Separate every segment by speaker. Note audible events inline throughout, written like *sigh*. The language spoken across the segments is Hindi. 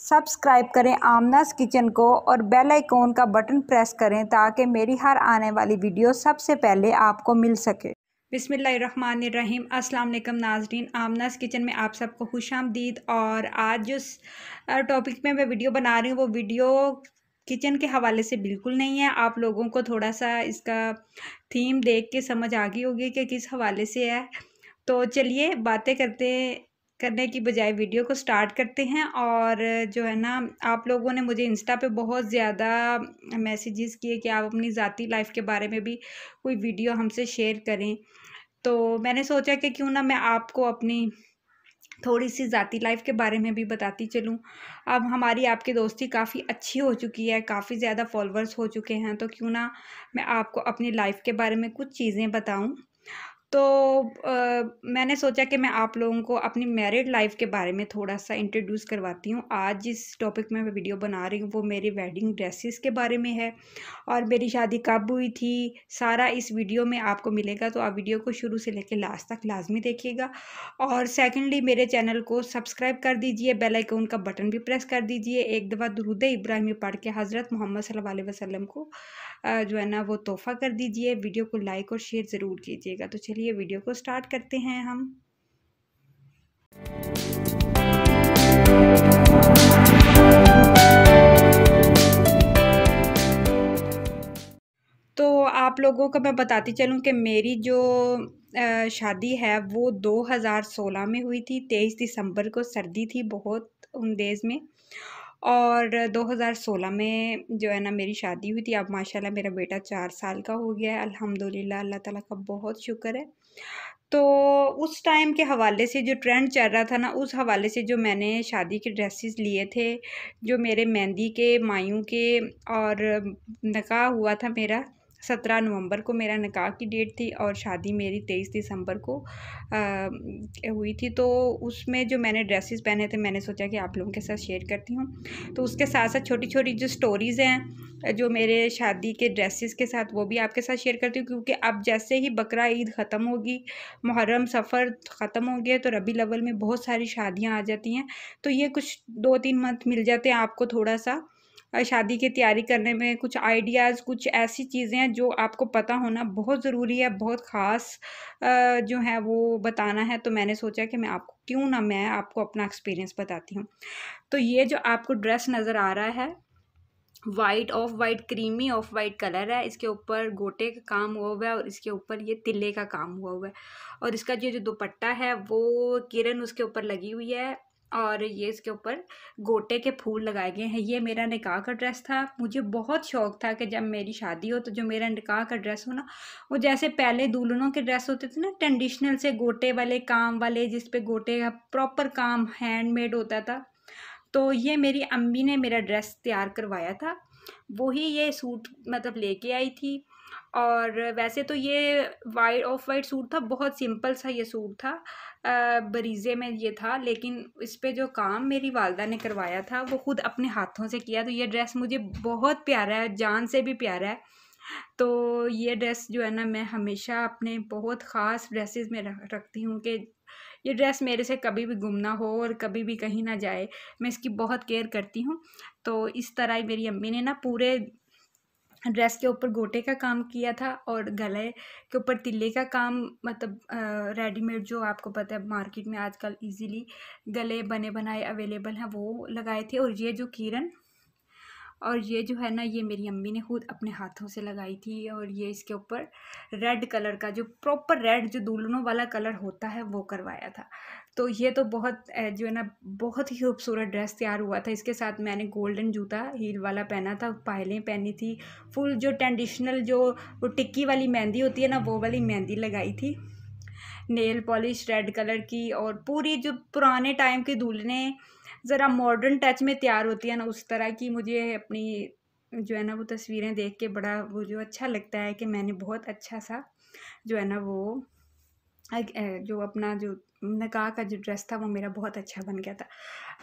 Speaker 1: सब्सक्राइब करें आमनास किचन को और बेल आइकॉन का बटन प्रेस करें ताकि मेरी हर आने वाली वीडियो सबसे पहले आपको मिल सके बिसमीम अल्लाम नाजरीन आमनास किचन में आप सबको खुश आमदीद और आज जिस टॉपिक में मैं वीडियो बना रही हूँ वो वीडियो किचन के हवाले से बिल्कुल नहीं है आप लोगों को थोड़ा सा इसका थीम देख के समझ आ गई होगी कि किस हवाले से है तो चलिए बातें करते करने की बजाय वीडियो को स्टार्ट करते हैं और जो है ना आप लोगों ने मुझे इंस्टा पे बहुत ज़्यादा मैसेजेस किए कि आप अपनी ज़ाती लाइफ के बारे में भी कोई वीडियो हमसे शेयर करें तो मैंने सोचा कि क्यों ना मैं आपको अपनी थोड़ी सी ज़ाती लाइफ के बारे में भी बताती चलूँ अब हमारी आपकी दोस्ती काफ़ी अच्छी हो चुकी है काफ़ी ज़्यादा फॉलोअर्स हो चुके हैं तो क्यों ना मैं आपको अपनी लाइफ के बारे में कुछ चीज़ें बताऊँ तो आ, मैंने सोचा कि मैं आप लोगों को अपनी मैरिड लाइफ के बारे में थोड़ा सा इंट्रोड्यूस करवाती हूँ आज जिस टॉपिक में मैं वीडियो बना रही हूँ वो मेरी वेडिंग ड्रेसेस के बारे में है और मेरी शादी कब हुई थी सारा इस वीडियो में आपको मिलेगा तो आप वीडियो को शुरू से लेकर लास्ट तक लाजमी देखिएगा और सेकेंडली मेरे चैनल को सब्सक्राइब कर दीजिए बेलाइकन का बटन भी प्रेस कर दीजिए एक दफ़ा दरुद इब्राहिमी पढ़ के हज़रत मोहम्मद सल्ला वसलम को जो है ना वो तोहफ़ा कर दीजिए वीडियो को लाइक और शेयर ज़रूर कीजिएगा तो चलिए चलिए वीडियो को स्टार्ट करते हैं हम तो आप लोगों को मैं बताती चलूं कि मेरी जो शादी है वो 2016 में हुई थी 23 दिसंबर को सर्दी थी बहुत उन डेज़ में और 2016 में जो है ना मेरी शादी हुई थी अब माशाल्लाह मेरा बेटा चार साल का हो गया है अल्हम्दुलिल्लाह अल्लाह ताला का बहुत शुक्र है तो उस टाइम के हवाले से जो ट्रेंड चल रहा था ना उस हवाले से जो मैंने शादी के ड्रेसेस लिए थे जो मेरे मेहंदी के मायूं के और नका हुआ था मेरा सत्रह नवंबर को मेरा निकाह की डेट थी और शादी मेरी तेईस दिसंबर को आ, हुई थी तो उसमें जो मैंने ड्रेसेस पहने थे मैंने सोचा कि आप लोगों के साथ शेयर करती हूँ तो उसके साथ साथ छोटी छोटी जो स्टोरीज़ हैं जो मेरे शादी के ड्रेसेस के साथ वो भी आपके साथ शेयर करती हूँ क्योंकि अब जैसे ही बकरा ईद ख़त्म होगी मुहर्रम सफ़र ख़त्म हो गया तो रबी लवल में बहुत सारी शादियाँ आ जाती हैं तो ये कुछ दो तीन मंथ मिल जाते हैं आपको थोड़ा सा शादी की तैयारी करने में कुछ आइडियाज़ कुछ ऐसी चीज़ें हैं जो आपको पता होना बहुत ज़रूरी है बहुत ख़ास जो है वो बताना है तो मैंने सोचा कि मैं आपको क्यों ना मैं आपको अपना एक्सपीरियंस बताती हूँ तो ये जो आपको ड्रेस नज़र आ रहा है white off white creamy off white colour है इसके ऊपर गोटे का काम हुआ हुआ है और इसके ऊपर ये तिले का काम हुआ हुआ है और इसका जो जो दुपट्टा है वो किरण उसके ऊपर लगी हुई है और ये इसके ऊपर गोटे के फूल लगाए गए हैं ये मेरा निकाह का ड्रेस था मुझे बहुत शौक था कि जब मेरी शादी हो तो जो मेरा निकाह का ड्रेस हो ना वो जैसे पहले दुल्हनों के ड्रेस होते थे ना ट्रेडिशनल से गोटे वाले काम वाले जिस पे गोटे का प्रॉपर काम हैंडमेड होता था तो ये मेरी अम्मी ने मेरा ड्रेस तैयार करवाया था वही ये सूट मतलब लेके आई थी और वैसे तो ये वाइट ऑफ वाइट सूट था बहुत सिंपल सा ये सूट था बरीज़े में ये था लेकिन इस पर जो काम मेरी वालदा ने करवाया था वो ख़ुद अपने हाथों से किया तो ये ड्रेस मुझे बहुत प्यारा है जान से भी प्यारा है तो ये ड्रेस जो है ना मैं हमेशा अपने बहुत ख़ास ड्रेसेस में रखती हूँ कि ये ड्रेस मेरे से कभी भी गुम ना हो और कभी भी कहीं ना जाए मैं इसकी बहुत केयर करती हूँ तो इस तरह ही मेरी अम्मी ने ना पूरे ड्रेस के ऊपर गोटे का काम किया था और गले के ऊपर तिल्ले का काम मतलब रेडीमेड जो आपको पता है मार्केट में आजकल इजीली गले बने बनाए अवेलेबल हैं वो लगाए थे और ये जो किरण और ये जो है ना ये मेरी अम्मी ने खुद अपने हाथों से लगाई थी और ये इसके ऊपर रेड कलर का जो प्रॉपर रेड जो दुल्हनों वाला कलर होता है वो करवाया था तो ये तो बहुत जो है ना बहुत ही खूबसूरत ड्रेस तैयार हुआ था इसके साथ मैंने गोल्डन जूता हील वाला पहना था पायलें पहनी थी फुल जो ट्रेडिशनल जो वो टिक्की वाली मेहंदी होती है ना वो वाली मेहंदी लगाई थी नेल पॉलिश रेड कलर की और पूरी जो पुराने टाइम की दूल्हने ज़रा मॉडर्न टच में तैयार होती है ना उस तरह की मुझे अपनी जो है ना वो तस्वीरें देख के बड़ा वो जो अच्छा लगता है कि मैंने बहुत अच्छा सा जो है ना वो जो अपना जो नगाह का जो ड्रेस था वो मेरा बहुत अच्छा बन गया था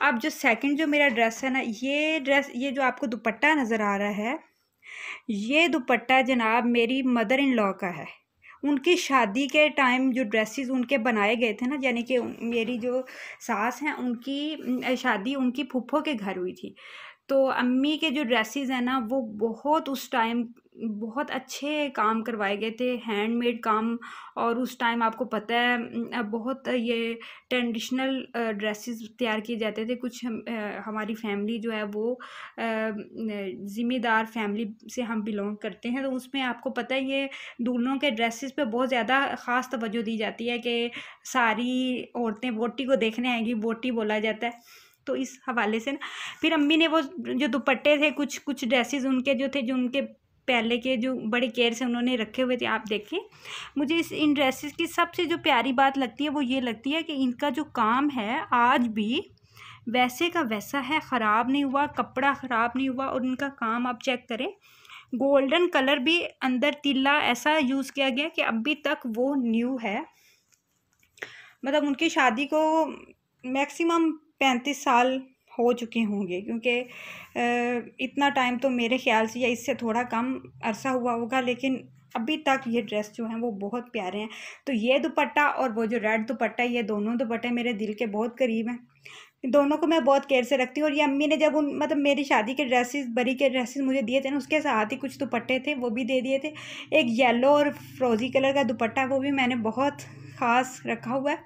Speaker 1: अब जो सेकंड जो मेरा ड्रेस है ना ये ड्रेस ये जो आपको दुपट्टा नज़र आ रहा है ये दुपट्टा जनाब मेरी मदर इन लॉ का है उनकी शादी के टाइम जो ड्रेसेस उनके बनाए गए थे ना यानी कि मेरी जो सास हैं उनकी शादी उनकी फूफों के घर हुई थी तो अम्मी के जो ड्रेसेस हैं ना वो बहुत उस टाइम बहुत अच्छे काम करवाए गए थे हैंडमेड काम और उस टाइम आपको पता है बहुत ये ट्रेडिशनल ड्रेसेस तैयार किए जाते थे कुछ हम हमारी फैमिली जो है वो ज़िम्मेदार फैमिली से हम बिलोंग करते हैं तो उसमें आपको पता है ये दोनों के ड्रेसेस पे बहुत ज़्यादा ख़ास तवज्जो दी जाती है कि सारी औरतें बोटी को देखने आएंगी बोटी बोला जाता है तो इस हवाले से ना फिर अम्मी ने वो जो दुपट्टे थे कुछ कुछ ड्रेसेस उनके जो थे जो उनके पहले के जो बड़े केयर से उन्होंने रखे हुए थे आप देखें मुझे इस इन ड्रेसेस की सबसे जो प्यारी बात लगती है वो ये लगती है कि इनका जो काम है आज भी वैसे का वैसा है ख़राब नहीं हुआ कपड़ा ख़राब नहीं हुआ और उनका काम आप चेक करें गोल्डन कलर भी अंदर तिल्ला ऐसा यूज़ किया गया कि अभी तक वो न्यू है मतलब उनकी शादी को मैक्सिमम पैंतीस साल हो चुके होंगे क्योंकि इतना टाइम तो मेरे ख्याल से या इससे थोड़ा कम अरसा हुआ होगा लेकिन अभी तक ये ड्रेस जो है वो बहुत प्यारे हैं तो ये दुपट्टा और वो जो रेड दुपट्टा ये दोनों दुपट्टे मेरे दिल के बहुत करीब हैं दोनों को मैं बहुत केयर से रखती हूँ और ये अम्मी ने जब उन मतलब मेरी शादी के ड्रेसेस बरी के ड्रेसेस मुझे दिए थे ना उसके साथ ही कुछ दुपट्टे थे वो भी दे दिए थे एक येलो और फ्रोज़ी कलर का दुपट्टा वो भी मैंने बहुत ख़ास रखा हुआ है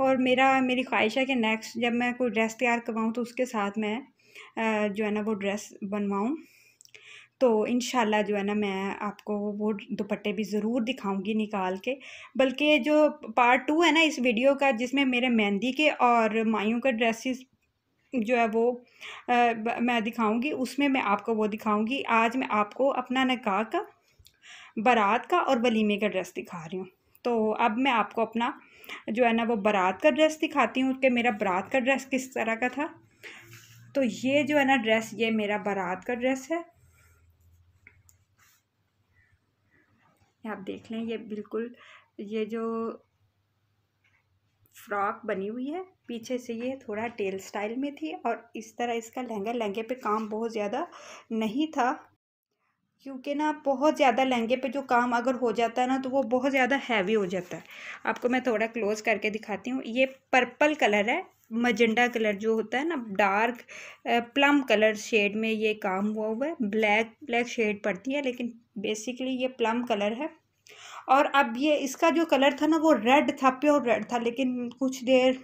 Speaker 1: और मेरा मेरी ख्वाहिश है कि नेक्स्ट जब मैं कोई ड्रेस तैयार करवाऊँ तो उसके साथ मैं जो है ना वो ड्रेस बनवाऊँ तो इन जो है ना मैं आपको वो दुपट्टे भी ज़रूर दिखाऊंगी निकाल के बल्कि जो पार्ट टू है ना इस वीडियो का जिसमें मेरे मेहंदी के और माइयों का ड्रेसेस जो है वो आ, मैं दिखाऊंगी उसमें मैं आपको वो दिखाऊंगी आज मैं आपको अपना निकाह का बारात का और वलीमे का ड्रेस दिखा रही हूँ तो अब मैं आपको अपना जो है ना वो बारात का ड्रेस दिखाती हूँ कि मेरा बारात का ड्रेस किस तरह का था तो ये जो है ना ड्रेस ये मेरा बारात का ड्रेस है आप देख लें ये बिल्कुल ये जो फ्रॉक बनी हुई है पीछे से ये थोड़ा टेल स्टाइल में थी और इस तरह इसका लहंगा लहंगे पे काम बहुत ज़्यादा नहीं था क्योंकि ना बहुत ज़्यादा लहंगे पे जो काम अगर हो जाता है ना तो वो बहुत ज़्यादा हैवी हो जाता है आपको मैं थोड़ा क्लोज़ करके दिखाती हूँ ये पर्पल कलर है मजेंडा कलर जो होता है ना डार्क प्लम कलर शेड में ये काम हुआ हुआ है ब्लैक ब्लैक शेड पड़ती है लेकिन बेसिकली ये प्लम कलर है और अब ये इसका जो कलर था ना वो रेड था प्योर रेड था लेकिन कुछ देर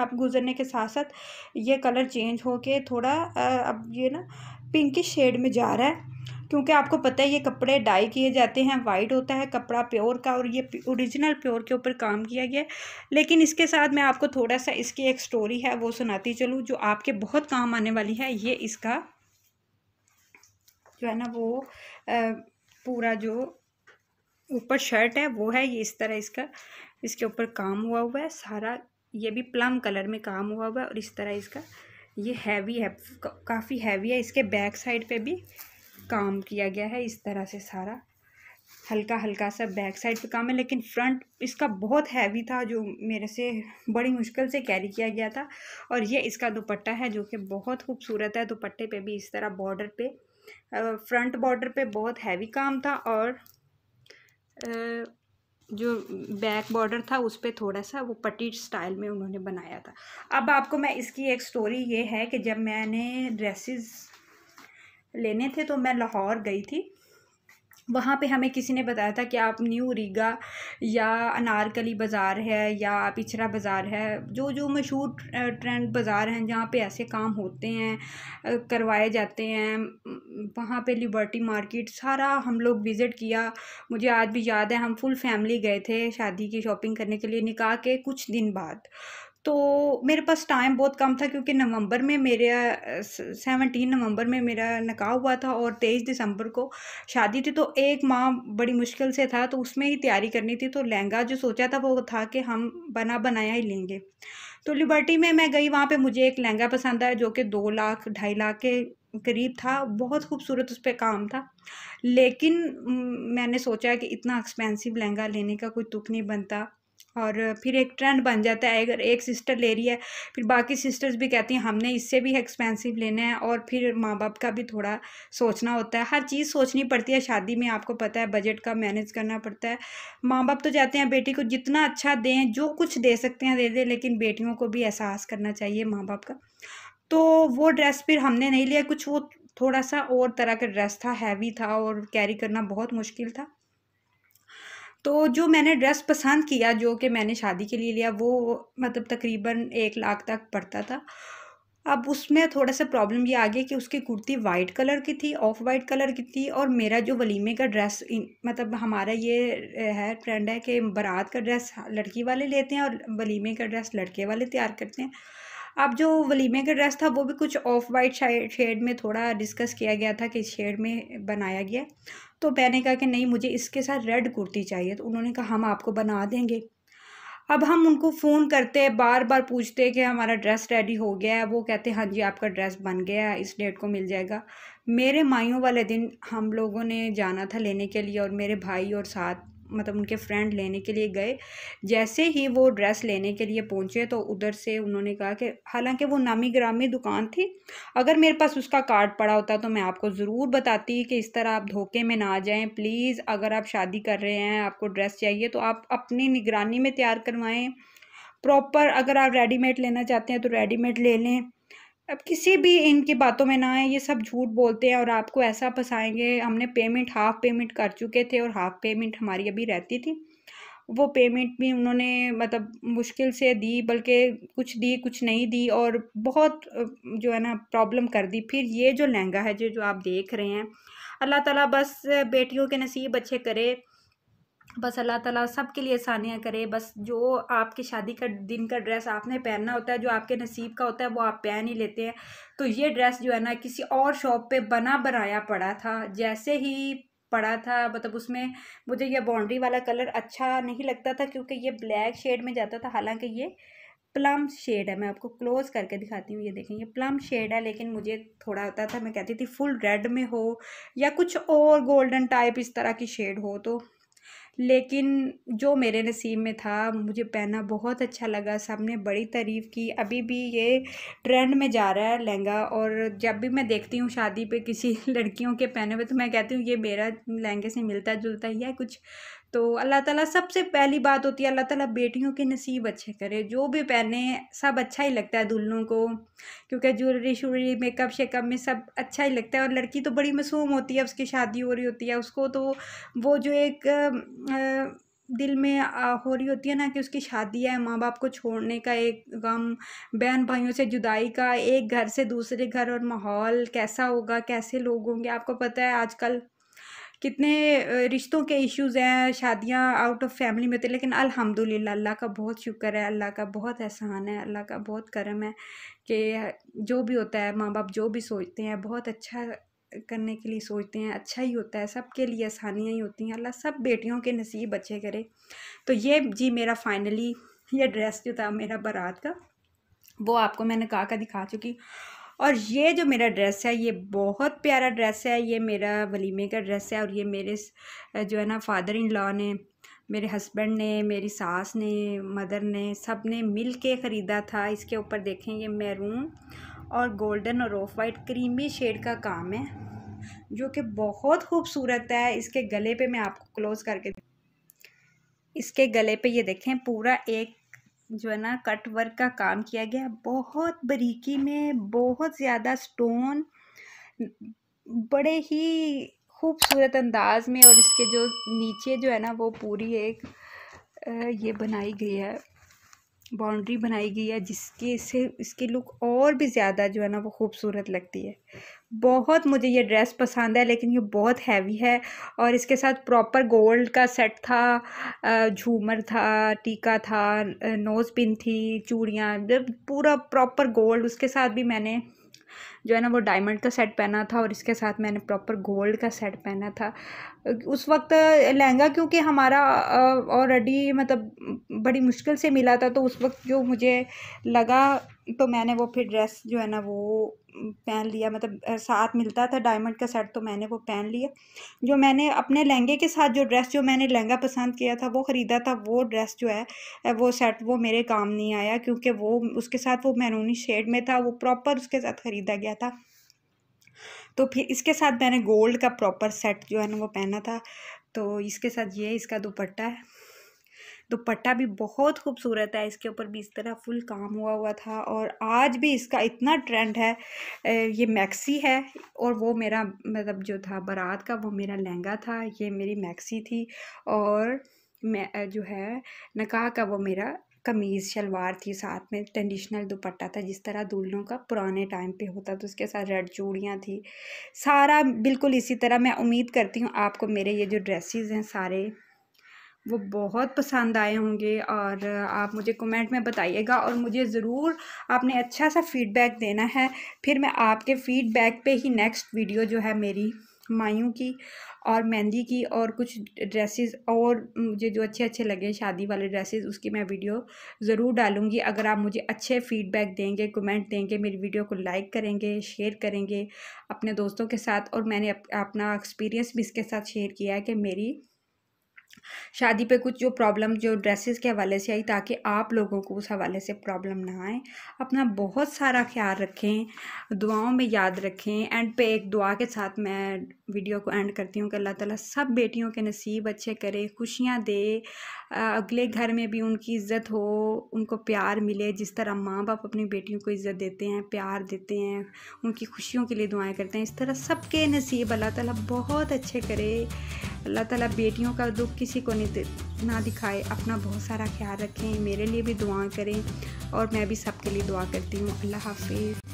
Speaker 1: आप गुजरने के साथ साथ ये कलर चेंज हो के थोड़ा अब ये ना पिंकिश शेड में जा रहा है क्योंकि आपको पता है ये कपड़े डाई किए जाते हैं वाइट होता है कपड़ा प्योर का और ये ओरिजिनल प्योर के ऊपर काम किया गया लेकिन इसके साथ मैं आपको थोड़ा सा इसकी एक स्टोरी है वो सुनाती चलूँ जो आपके बहुत काम आने वाली है ये इसका जो है ना वो पूरा जो ऊपर शर्ट है वो है ये इस तरह इसका इसके ऊपर काम हुआ हुआ है सारा ये भी प्लम कलर में काम हुआ हुआ है और इस तरह इसका ये हैवी है काफ़ी हैवी है इसके बैक साइड पे भी काम किया गया है इस तरह से सारा हल्का हल्का सा बैक साइड पे काम है लेकिन फ्रंट इसका बहुत हैवी था जो मेरे से बड़ी मुश्किल से कैरी किया गया था और ये इसका दुपट्टा है जो कि बहुत खूबसूरत है दुपट्टे पे भी इस तरह बॉर्डर पे फ्रंट बॉर्डर पे बहुत हैवी काम था और जो बैक बॉर्डर था उस पर थोड़ा सा वो पट्टी स्टाइल में उन्होंने बनाया था अब आपको मैं इसकी एक स्टोरी ये है कि जब मैंने ड्रेसिस लेने थे तो मैं लाहौर गई थी वहाँ पे हमें किसी ने बताया था कि आप न्यू रीगा या अनारकली बाज़ार है या पिछड़ा बाज़ार है जो जो मशहूर ट्रेंड बाज़ार हैं जहाँ पे ऐसे काम होते हैं करवाए जाते हैं वहाँ पे लिबर्टी मार्केट सारा हम लोग विज़िट किया मुझे आज भी याद है हम फुल फैमिली गए थे शादी की शॉपिंग करने के लिए निकाह के कुछ दिन बाद तो मेरे पास टाइम बहुत कम था क्योंकि नवंबर में मेरा सेवनटीन नवंबर में मेरा निकाह हुआ था और तेईस दिसंबर को शादी थी तो एक माह बड़ी मुश्किल से था तो उसमें ही तैयारी करनी थी तो लहंगा जो सोचा था वो था कि हम बना बनाया ही लेंगे तो लिबर्टी में मैं गई वहाँ पे मुझे एक लहंगा पसंद आया जो कि दो लाख ढाई लाख के करीब था बहुत खूबसूरत उस पर काम था लेकिन मैंने सोचा कि इतना एक्सपेंसिव लहंगा लेने का कोई तुक नहीं बनता और फिर एक ट्रेंड बन जाता है अगर एक सिस्टर ले रही है फिर बाकी सिस्टर्स भी कहती हैं हमने इससे भी एक्सपेंसिव लेना है और फिर माँ बाप का भी थोड़ा सोचना होता है हर चीज़ सोचनी पड़ती है शादी में आपको पता है बजट का मैनेज करना पड़ता है माँ बाप तो चाहते हैं बेटी को जितना अच्छा दें जो कुछ दे सकते हैं दे दें लेकिन बेटियों को भी एहसास करना चाहिए माँ बाप का तो वो ड्रेस फिर हमने नहीं लिया कुछ वो थोड़ा सा और तरह का ड्रेस था हैवी था और कैरी करना बहुत मुश्किल था तो जो मैंने ड्रेस पसंद किया जो कि मैंने शादी के लिए लिया वो मतलब तकरीबन एक लाख तक पड़ता था अब उसमें थोड़ा सा प्रॉब्लम ये आ गया कि उसकी कुर्ती वाइट कलर की थी ऑफ वाइट कलर की थी और मेरा जो वलीमे का ड्रेस मतलब हमारा ये है ट्रेंड है कि बारात का ड्रेस लड़की वाले लेते हैं और वलीमे का ड्रेस लड़के वाले तैयार करते हैं अब जो वलीमे का ड्रेस था वो भी कुछ ऑफ वाइट शेड में थोड़ा डिस्कस किया गया था कि इस शेड में बनाया गया तो मैंने कहा कि नहीं मुझे इसके साथ रेड कुर्ती चाहिए तो उन्होंने कहा हम आपको बना देंगे अब हम उनको फ़ोन करते बार बार पूछते कि हमारा ड्रेस रेडी हो गया है वो कहते हाँ जी आपका ड्रेस बन गया है इस डेट को मिल जाएगा मेरे माइयों वाले दिन हम लोगों ने जाना था लेने के लिए और मेरे भाई और साथ मतलब उनके फ्रेंड लेने के लिए गए जैसे ही वो ड्रेस लेने के लिए पहुंचे तो उधर से उन्होंने कहा कि हालांकि वो नामी ग्रामी दुकान थी अगर मेरे पास उसका कार्ड पड़ा होता तो मैं आपको ज़रूर बताती कि इस तरह आप धोखे में ना जाएं प्लीज़ अगर आप शादी कर रहे हैं आपको ड्रेस चाहिए तो आप अपनी निगरानी में तैयार करवाएँ प्रॉपर अगर आप रेडीमेड लेना चाहते हैं तो रेडीमेड ले लें अब किसी भी इनकी बातों में ना आए ये सब झूठ बोलते हैं और आपको ऐसा फंसाएंगे हमने पेमेंट हाफ पेमेंट कर चुके थे और हाफ पेमेंट हमारी अभी रहती थी वो पेमेंट भी उन्होंने मतलब मुश्किल से दी बल्कि कुछ दी कुछ नहीं दी और बहुत जो है ना प्रॉब्लम कर दी फिर ये जो लहंगा है जो जो आप देख रहे हैं अल्लाह ताला बस बेटियों के नसीब अच्छे करे बस अल्लाह ताला सब के लिए आसानियाँ करे बस जो आपके शादी का दिन का ड्रेस आपने पहनना होता है जो आपके नसीब का होता है वो आप पहन ही लेते हैं तो ये ड्रेस जो है ना किसी और शॉप पे बना बनाया पड़ा था जैसे ही पड़ा था मतलब उसमें मुझे ये बाउंड्री वाला कलर अच्छा नहीं लगता था क्योंकि ये ब्लैक शेड में जाता था हालांकि ये प्लम शेड है मैं आपको क्लोज़ करके दिखाती हूँ ये देखें ये प्लम शेड है लेकिन मुझे थोड़ा होता था मैं कहती थी फुल रेड में हो या कुछ और गोल्डन टाइप इस तरह की शेड हो तो लेकिन जो मेरे नसीब में था मुझे पहना बहुत अच्छा लगा सबने बड़ी तारीफ़ की अभी भी ये ट्रेंड में जा रहा है लहंगा और जब भी मैं देखती हूँ शादी पे किसी *laughs* लड़कियों के पहने हुए तो मैं कहती हूँ ये मेरा लहंगे से मिलता जुलता ही है कुछ तो अल्लाह ताला सबसे पहली बात होती है अल्लाह ताला बेटियों के नसीब अच्छे करे जो भी पहने सब अच्छा ही लगता है दुल्हनों को क्योंकि ज्वेलरी श्यूलरी मेकअप शेकअप में सब अच्छा ही लगता है और लड़की तो बड़ी मासूम होती है उसकी शादी हो रही होती है उसको तो वो जो एक आ, दिल में हो रही होती है ना कि उसकी शादी है माँ बाप को छोड़ने का एक गम बहन भाइयों से जुदाई का एक घर से दूसरे घर और माहौल कैसा होगा कैसे लोग होंगे आपको पता है आजकल कितने रिश्तों के इश्यूज़ हैं शादियां आउट ऑफ फैमिली में होती है लेकिन अल्हम्दुलिल्लाह अल्लाह का बहुत शुक्र है अल्लाह का बहुत एहसान है अल्लाह का बहुत करम है कि जो भी होता है माँ बाप जो भी सोचते हैं बहुत अच्छा करने के लिए सोचते हैं अच्छा ही होता है सबके लिए आसानियाँ ही होती हैं अल्लाह सब बेटियों के नसीब अच्छे करे तो ये जी मेरा फाइनली ये ड्रेस जो था मेरा बारात का वो आपको मैंने कहा का दिखा चुकी और ये जो मेरा ड्रेस है ये बहुत प्यारा ड्रेस है ये मेरा वलीमे का ड्रेस है और ये मेरे जो है ना फादर इन लॉ ने मेरे हस्बैंड ने मेरी सास ने मदर ने सब ने मिल के ख़रीदा था इसके ऊपर देखें ये मैरून और गोल्डन और ऑफ वाइट क्रीमी शेड का काम है जो कि बहुत खूबसूरत है इसके गले पे मैं आपको क्लोज़ करके इसके गले पे ये देखें पूरा एक जो है ना कट वर्क का काम किया गया बहुत बारीकी में बहुत ज़्यादा स्टोन बड़े ही खूबसूरत अंदाज में और इसके जो नीचे जो है ना वो पूरी एक ये बनाई गई है बाउंड्री बनाई गई है जिसके से इसके लुक और भी ज़्यादा जो है ना वो खूबसूरत लगती है बहुत मुझे ये ड्रेस पसंद है लेकिन ये बहुत हैवी है और इसके साथ प्रॉपर गोल्ड का सेट था झूमर था टीका था नोज़ पिन थी चूड़ियाँ पूरा प्रॉपर गोल्ड उसके साथ भी मैंने जो है ना वो डायमंड का सेट पहना था और इसके साथ मैंने प्रॉपर गोल्ड का सेट पहना था उस वक्त लहंगा क्योंकि हमारा ऑलरेडी मतलब बड़ी मुश्किल से मिला था तो उस वक्त जो मुझे लगा तो मैंने वो फिर ड्रेस जो है ना वो पहन लिया मतलब साथ मिलता था डायमंड का सेट तो मैंने वो पहन लिया जो मैंने अपने लहंगे के साथ जो ड्रेस जो मैंने लहंगा पसंद किया था वो ख़रीदा था वो ड्रेस जो है वो सेट वो मेरे काम नहीं आया क्योंकि वो उसके साथ वो मैरूनी शेड में था वो प्रॉपर उसके साथ ख़रीदा गया गया था तो फिर इसके साथ मैंने गोल्ड का प्रॉपर सेट जो है ना वो पहना था तो इसके साथ ये इसका दुपट्टा है दुपट्टा भी बहुत खूबसूरत है इसके ऊपर भी इस तरह फुल काम हुआ हुआ था और आज भी इसका इतना ट्रेंड है ये मैक्सी है और वो मेरा मतलब जो था बारात का वो मेरा लहंगा था ये मेरी मैक्सी थी और मैं जो है नकाह का वो मेरा कमीज़ शलवार थी साथ में ट्रेडिशनल दुपट्टा था जिस तरह दुल्हनों का पुराने टाइम पे होता तो उसके साथ रेड चूड़ियाँ थी सारा बिल्कुल इसी तरह मैं उम्मीद करती हूँ आपको मेरे ये जो ड्रेसेस हैं सारे वो बहुत पसंद आए होंगे और आप मुझे कमेंट में बताइएगा और मुझे ज़रूर आपने अच्छा सा फीडबैक देना है फिर मैं आपके फीडबैक पे ही नेक्स्ट वीडियो जो है मेरी मायूं की और मेहंदी की और कुछ ड्रेसेस और मुझे जो अच्छे अच्छे लगे शादी वाले ड्रेसेस उसकी मैं वीडियो ज़रूर डालूंगी अगर आप मुझे अच्छे फीडबैक देंगे कमेंट देंगे मेरी वीडियो को लाइक करेंगे शेयर करेंगे अपने दोस्तों के साथ और मैंने अप, अपना एक्सपीरियंस भी इसके साथ शेयर किया है कि मेरी शादी पे कुछ जो प्रॉब्लम जो ड्रेसेस के हवाले से आई ताकि आप लोगों को उस हवाले से प्रॉब्लम ना आए अपना बहुत सारा ख्याल रखें दुआओं में याद रखें एंड पे एक दुआ के साथ मैं वीडियो को एंड करती हूँ कि अल्लाह ताला सब बेटियों के नसीब अच्छे करे खुशियाँ दे अगले घर में भी उनकी इज़्ज़त हो उनको प्यार मिले जिस तरह माँ बाप अपनी बेटियों को इज़्ज़त देते हैं प्यार देते हैं उनकी खुशियों के लिए दुआएं करते हैं इस तरह सबके नसीब अल्लाह ताला बहुत अच्छे करे अल्लाह ताला बेटियों का दुख किसी को नहीं ना दिखाए अपना बहुत सारा ख्याल रखें मेरे लिए भी दुआ करें और मैं भी सबके लिए दुआ करती हूँ अल्लाह हाफिज़